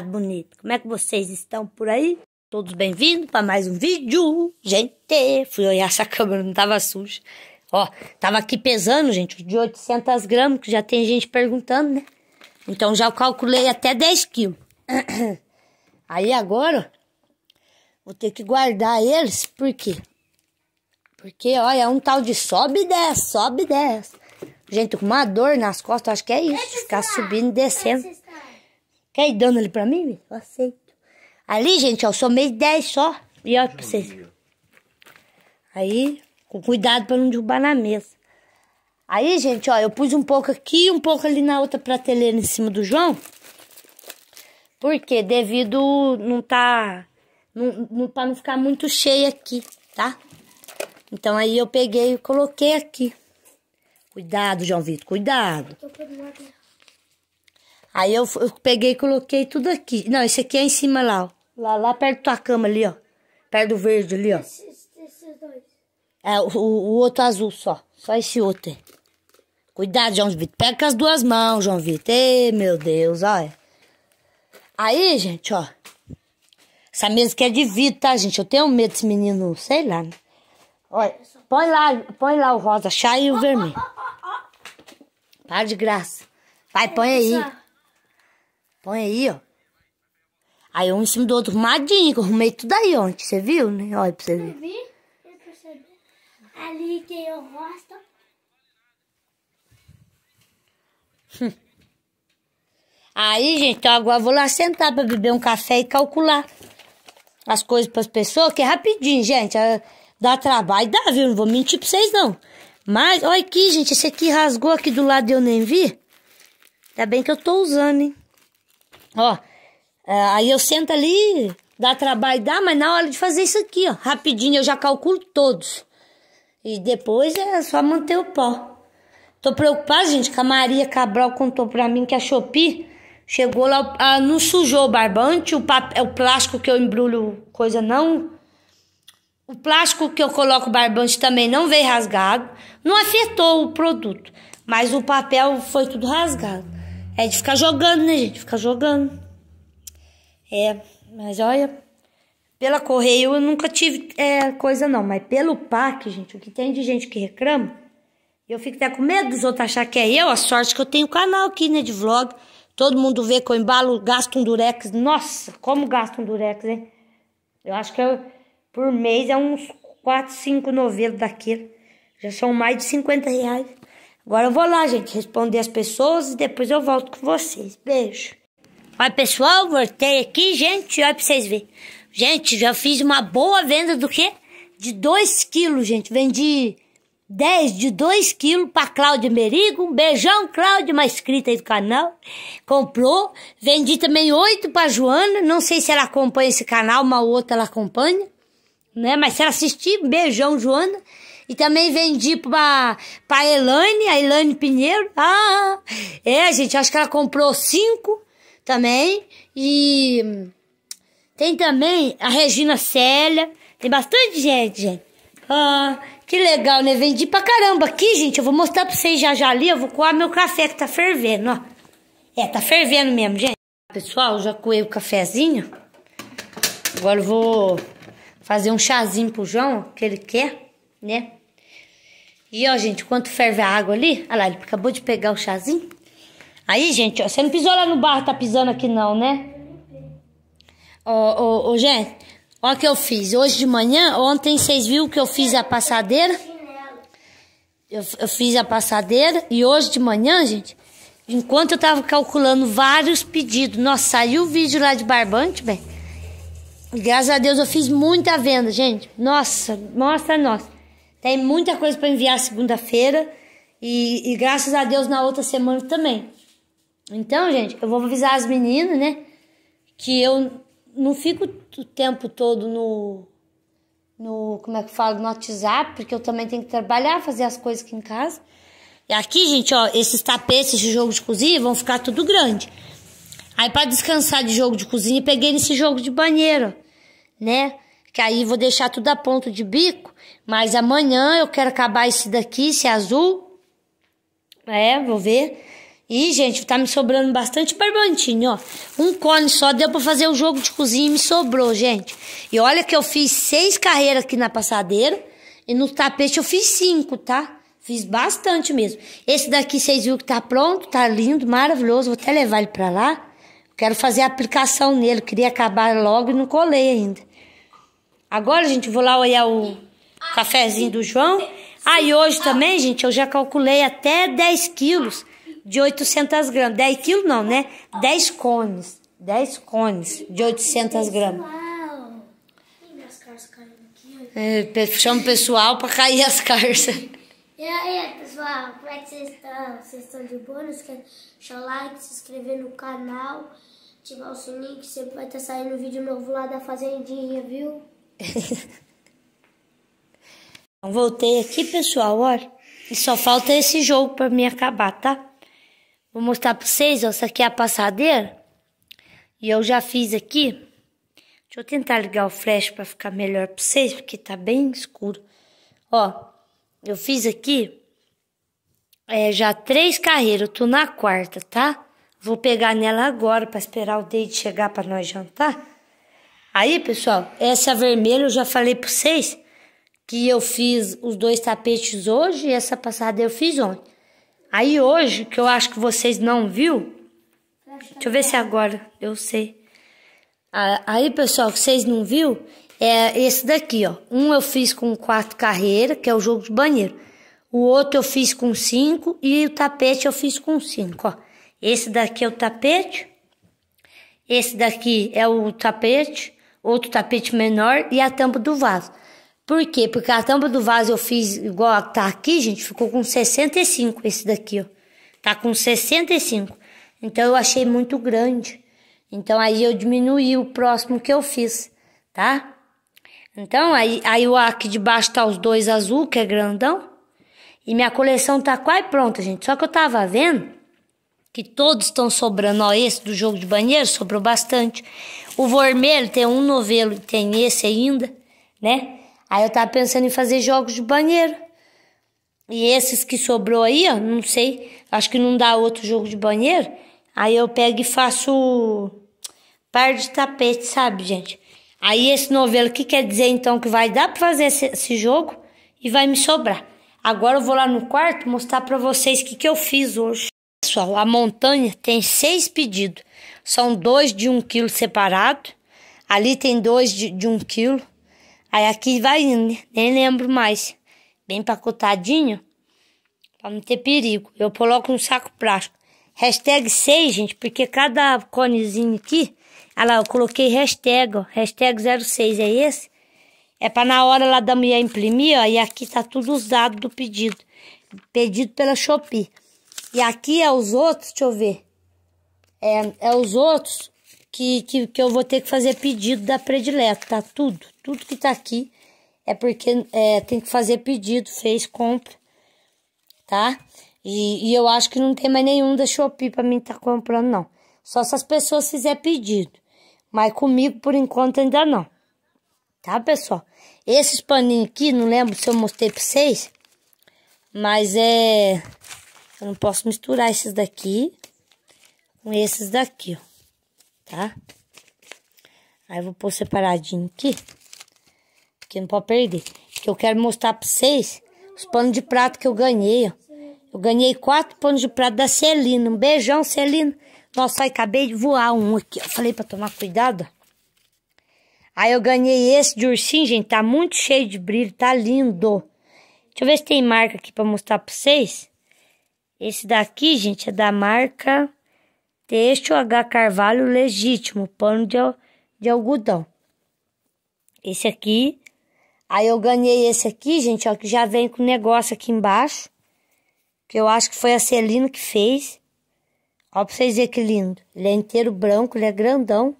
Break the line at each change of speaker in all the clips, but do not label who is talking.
gado bonito, como é que vocês estão por aí? Todos bem-vindos para mais um vídeo. Gente, fui olhar essa câmera não tava suja. Ó, tava aqui pesando, gente, de 800 gramas, que já tem gente perguntando, né? Então já calculei até 10 quilos. Aí agora, vou ter que guardar eles, por quê? Porque, olha, é um tal de sobe e desce, sobe e desce. Gente, com uma dor nas costas, acho que é isso. Ficar subindo e descendo. Quer ir dando ele pra mim? Eu aceito. Ali, gente, ó, eu meio 10 só. E olha pra vocês. Aí, com cuidado pra não derrubar na mesa. Aí, gente, ó, eu pus um pouco aqui um pouco ali na outra prateleira em cima do João. Porque devido não tá... Não, não, pra não ficar muito cheio aqui, tá? Então aí eu peguei e coloquei aqui. Cuidado, João Vitor, cuidado. Aí eu, eu peguei e coloquei tudo aqui. Não, esse aqui é em cima lá, ó. Lá, lá perto da tua cama ali, ó. Perto do verde ali, ó. Esses, dois. É, o, o outro azul só. Só esse outro. Aí. Cuidado, João Vitor. Pega com as duas mãos, João Vitor. Ei, meu Deus, olha. É. Aí, gente, ó. Essa mesa aqui é de vidro, tá, gente? Eu tenho medo desse menino, sei lá, né? Olha, põe lá, põe lá o rosa chá e o vermelho. Para tá de graça. Vai, põe aí. Põe aí, ó. Aí um em cima do outro, arrumadinho, que eu arrumei tudo aí ontem. Você viu, né? Olha pra você ver. Eu vi, eu percebi. Ali que eu gosto. Hum. Aí, gente, então agora eu vou lá sentar pra beber um café e calcular as coisas pras pessoas, que é rapidinho, gente. É, dá trabalho, dá, viu? Não vou mentir pra vocês, não. Mas, olha aqui, gente, esse aqui rasgou aqui do lado e eu nem vi. Ainda bem que eu tô usando, hein? Ó, é, aí eu sento ali, dá trabalho, dá, mas na hora de fazer isso aqui, ó, rapidinho eu já calculo todos. E depois é só manter o pó. Tô preocupada, gente, que a Maria Cabral contou pra mim que a Shopee chegou lá, ela não sujou o barbante, o, papel, é o plástico que eu embrulho coisa não. O plástico que eu coloco o barbante também não veio rasgado, não afetou o produto, mas o papel foi tudo rasgado. É de ficar jogando, né, gente? Ficar jogando. É, mas olha. Pela correio eu nunca tive é, coisa, não. Mas pelo parque, gente, o que tem de gente que reclama. Eu fico até com medo dos outros achar que é eu. A sorte que eu tenho canal aqui, né, de vlog. Todo mundo vê que eu embalo, gasto um durex. Nossa, como gasto um durex, hein? Eu acho que eu, por mês é uns 4, 5 novelos daquilo. Já são mais de 50 reais. Agora eu vou lá, gente, responder as pessoas e depois eu volto com vocês. Beijo. Olha, pessoal, voltei aqui, gente, olha pra vocês verem. Gente, já fiz uma boa venda do quê? De 2 quilos, gente. Vendi 10 de 2 quilos pra Cláudia Merigo. Um beijão, Cláudia, uma inscrita aí do canal. Comprou. Vendi também 8 pra Joana. Não sei se ela acompanha esse canal, uma ou outra ela acompanha. Né? Mas se ela assistir, beijão, Joana. E também vendi pra, pra a Elaine Pinheiro. Ah, é, gente, acho que ela comprou cinco também. E tem também a Regina Célia. Tem bastante gente, gente. Ah, que legal, né? Vendi pra caramba. Aqui, gente, eu vou mostrar pra vocês já já ali. Eu vou coar meu café que tá fervendo, ó. É, tá fervendo mesmo, gente. Pessoal, já coei o cafezinho. Agora eu vou fazer um chazinho pro João, que ele quer, né? E ó, gente, quanto ferve a água ali, olha lá, ele acabou de pegar o chazinho. Aí, gente, ó, você não pisou lá no barro, tá pisando aqui não, né? Ô, gente, ó o que eu fiz. Hoje de manhã, ontem vocês viram que eu fiz a passadeira? Eu, eu fiz a passadeira e hoje de manhã, gente, enquanto eu tava calculando vários pedidos, nossa, saiu o vídeo lá de barbante, bem. Graças a Deus eu fiz muita venda, gente. Nossa, mostra, nossa. Tem muita coisa para enviar segunda-feira e, e, graças a Deus na outra semana também. Então, gente, eu vou avisar as meninas, né? Que eu não fico o tempo todo no. no como é que fala? No WhatsApp, porque eu também tenho que trabalhar, fazer as coisas aqui em casa. E aqui, gente, ó, esses tapetes esse jogo de cozinha vão ficar tudo grande. Aí, para descansar de jogo de cozinha, peguei nesse jogo de banheiro, né? que aí vou deixar tudo a ponto de bico, mas amanhã eu quero acabar esse daqui, esse azul. É, vou ver. E, gente, tá me sobrando bastante barbantinho, ó. Um cone só deu pra fazer o jogo de cozinha e me sobrou, gente. E olha que eu fiz seis carreiras aqui na passadeira. E no tapete eu fiz cinco, tá? Fiz bastante mesmo. Esse daqui vocês viram que tá pronto, tá lindo, maravilhoso. Vou até levar ele pra lá. Quero fazer a aplicação nele. Queria acabar logo e não colei ainda. Agora, gente, vou lá olhar o cafezinho do João. Aí ah, hoje também, gente, eu já calculei até 10 quilos de 800 gramas. 10 quilos não, né? 10 cones. 10 cones de 800 gramas. É, chama o pessoal pra cair as carças. E aí, pessoal, como é que vocês estão? Vocês estão de boa? Não esquece deixar o like, se inscrever no canal, ativar o sininho que sempre vai estar saindo vídeo novo lá da Fazendinha, viu? então, voltei aqui, pessoal, olha. E só falta esse jogo pra mim acabar, tá? Vou mostrar pra vocês, ó. Essa aqui é a passadeira. E eu já fiz aqui. Deixa eu tentar ligar o flash pra ficar melhor pra vocês, porque tá bem escuro. Ó, eu fiz aqui é, já três carreiras. Eu tô na quarta, tá? Vou pegar nela agora pra esperar o date chegar pra nós jantar. Aí, pessoal, essa vermelha eu já falei para vocês que eu fiz os dois tapetes hoje e essa passada eu fiz ontem. Aí hoje, que eu acho que vocês não viu, deixa eu ver se agora eu sei. Aí, pessoal, que vocês não viu, é esse daqui, ó. Um eu fiz com quatro carreiras, que é o jogo de banheiro. O outro eu fiz com cinco e o tapete eu fiz com cinco, ó. Esse daqui é o tapete. Esse daqui é o tapete outro tapete menor e a tampa do vaso. Por quê? Porque a tampa do vaso eu fiz igual a tá aqui, gente, ficou com 65 esse daqui, ó. Tá com 65. Então eu achei muito grande. Então aí eu diminuí o próximo que eu fiz, tá? Então aí, aí o aqui de baixo tá os dois azul, que é grandão. E minha coleção tá quase pronta, gente. Só que eu tava vendo que todos estão sobrando. Ó, esse do jogo de banheiro sobrou bastante. O vermelho tem um novelo, tem esse ainda, né? Aí eu tava pensando em fazer jogos de banheiro. E esses que sobrou aí, ó, não sei, acho que não dá outro jogo de banheiro. Aí eu pego e faço par de tapete, sabe, gente? Aí esse novelo, que quer dizer então que vai dar para fazer esse, esse, jogo e vai me sobrar. Agora eu vou lá no quarto mostrar para vocês o que, que eu fiz hoje pessoal, a montanha tem seis pedidos. São dois de um quilo separado. Ali tem dois de, de um quilo. Aí aqui vai indo, né? nem lembro mais. Bem pacotadinho, pra não ter perigo. Eu coloco um saco plástico. Hashtag 6, gente, porque cada conezinho aqui, olha ah lá, eu coloquei hashtag, ó, hashtag 06 é esse. É pra na hora lá da mulher imprimir, ó, e aqui tá tudo usado do pedido. Pedido pela Shopee. E aqui é os outros, deixa eu ver. É, é os outros que, que, que eu vou ter que fazer pedido da predileta, tá? Tudo, tudo que tá aqui é porque é, tem que fazer pedido, fez compra, tá? E, e eu acho que não tem mais nenhum da Shopee pra mim tá comprando, não. Só se as pessoas fizerem pedido. Mas comigo, por enquanto, ainda não. Tá, pessoal? Esses paninhos aqui, não lembro se eu mostrei pra vocês. Mas é... Eu não posso misturar esses daqui com esses daqui, ó. Tá? Aí eu vou pôr separadinho aqui. Porque não pode perder. Porque eu quero mostrar pra vocês os panos de prato que eu ganhei, ó. Eu ganhei quatro panos de prato da Celina. Um beijão, Celina. Nossa, aí acabei de voar um aqui. Eu falei pra tomar cuidado, ó. Aí eu ganhei esse de ursinho, gente. Tá muito cheio de brilho, tá lindo. Deixa eu ver se tem marca aqui pra mostrar pra vocês. Esse daqui, gente, é da marca Teixo H Carvalho Legítimo, pano de, de algodão. Esse aqui. Aí eu ganhei esse aqui, gente, ó, que já vem com negócio aqui embaixo. Que eu acho que foi a Celina que fez. Ó, pra vocês verem que lindo. Ele é inteiro branco, ele é grandão.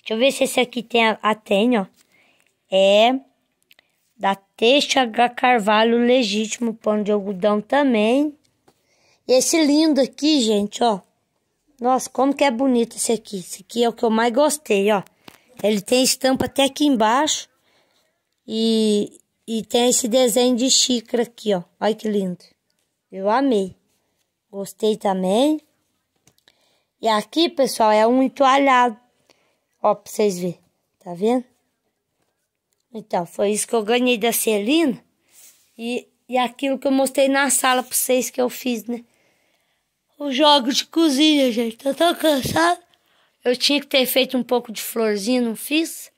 Deixa eu ver se esse aqui tem a, a tem, ó. É da Teixo H. Carvalho Legítimo, pano de algodão também. Esse lindo aqui, gente, ó. Nossa, como que é bonito esse aqui. Esse aqui é o que eu mais gostei, ó. Ele tem estampa até aqui embaixo. E, e tem esse desenho de xícara aqui, ó. Olha que lindo. Eu amei. Gostei também. E aqui, pessoal, é um entoalhado. Ó, pra vocês verem. Tá vendo? Então, foi isso que eu ganhei da Celina. E, e aquilo que eu mostrei na sala pra vocês que eu fiz, né? os jogos de cozinha, gente. Eu tá tô cansado. Eu tinha que ter feito um pouco de florzinha, não fiz.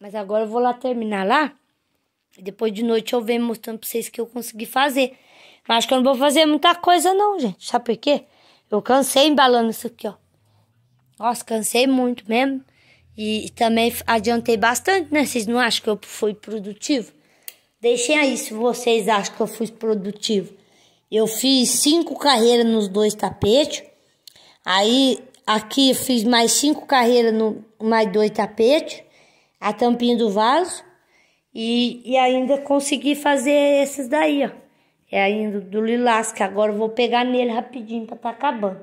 Mas agora eu vou lá terminar lá. Depois de noite eu venho mostrando pra vocês que eu consegui fazer. Mas acho que eu não vou fazer muita coisa não, gente. Sabe por quê? Eu cansei embalando isso aqui, ó. Nossa, cansei muito mesmo. E também adiantei bastante, né? Vocês não acham que eu fui produtivo? Deixem aí se vocês acham que eu fui produtivo. Eu fiz cinco carreiras nos dois tapetes. Aí aqui eu fiz mais cinco carreiras no mais dois tapetes, a tampinha do vaso e, e ainda consegui fazer esses daí, ó. É ainda do lilás que agora eu vou pegar nele rapidinho para tá acabando.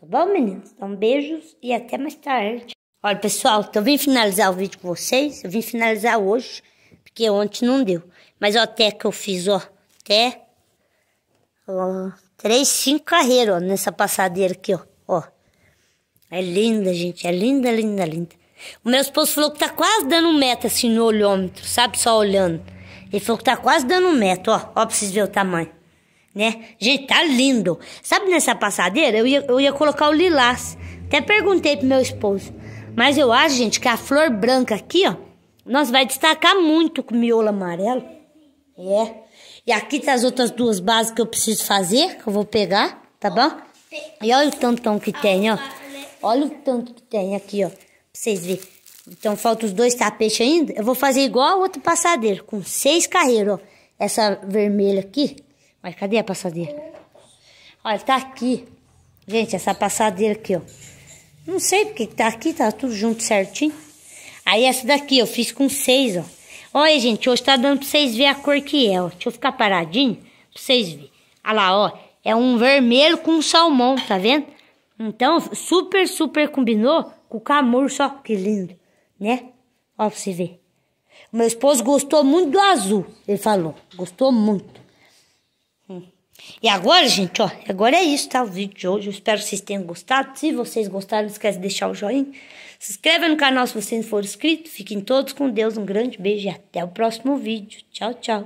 Tá bom, meninos? Então beijos e até mais tarde. Olha, pessoal, então eu vim finalizar o vídeo com vocês. Eu vim finalizar hoje, porque ontem não deu. Mas ó, até que eu fiz, ó, até Ó, três, cinco carreiros ó, nessa passadeira aqui, ó. ó. É linda, gente. É linda, linda, linda. O meu esposo falou que tá quase dando um metro assim no olhômetro, sabe? Só olhando. Ele falou que tá quase dando um metro ó. Ó, pra vocês verem o tamanho. Né? Gente, tá lindo. Sabe nessa passadeira? Eu ia, eu ia colocar o lilás. Até perguntei pro meu esposo. Mas eu acho, gente, que a flor branca aqui, ó. Nós vai destacar muito com o miolo amarelo. É. E aqui tá as outras duas bases que eu preciso fazer, que eu vou pegar, tá bom? E olha o tantão que tem, ó. Olha o tanto que tem aqui, ó. Pra vocês verem. Então, falta os dois tapetes ainda. Eu vou fazer igual o outro passadeiro, com seis carreiros, ó. Essa vermelha aqui. Mas cadê a passadeira? Olha, tá aqui. Gente, essa passadeira aqui, ó. Não sei porque tá aqui, tá tudo junto certinho. Aí essa daqui eu fiz com seis, ó. Olha, gente, hoje tá dando pra vocês verem a cor que é, ó. Deixa eu ficar paradinho pra vocês verem. Olha lá, ó. É um vermelho com salmão, tá vendo? Então, super, super combinou com o camurso, ó. Que lindo, né? Ó pra você ver. meu esposo gostou muito do azul, ele falou. Gostou muito. E agora, gente, ó, agora é isso, tá? O vídeo de hoje. Eu espero que vocês tenham gostado. Se vocês gostaram, não esquece de deixar o joinha. Se inscreva no canal se você não for inscrito. Fiquem todos com Deus. Um grande beijo e até o próximo vídeo. Tchau, tchau.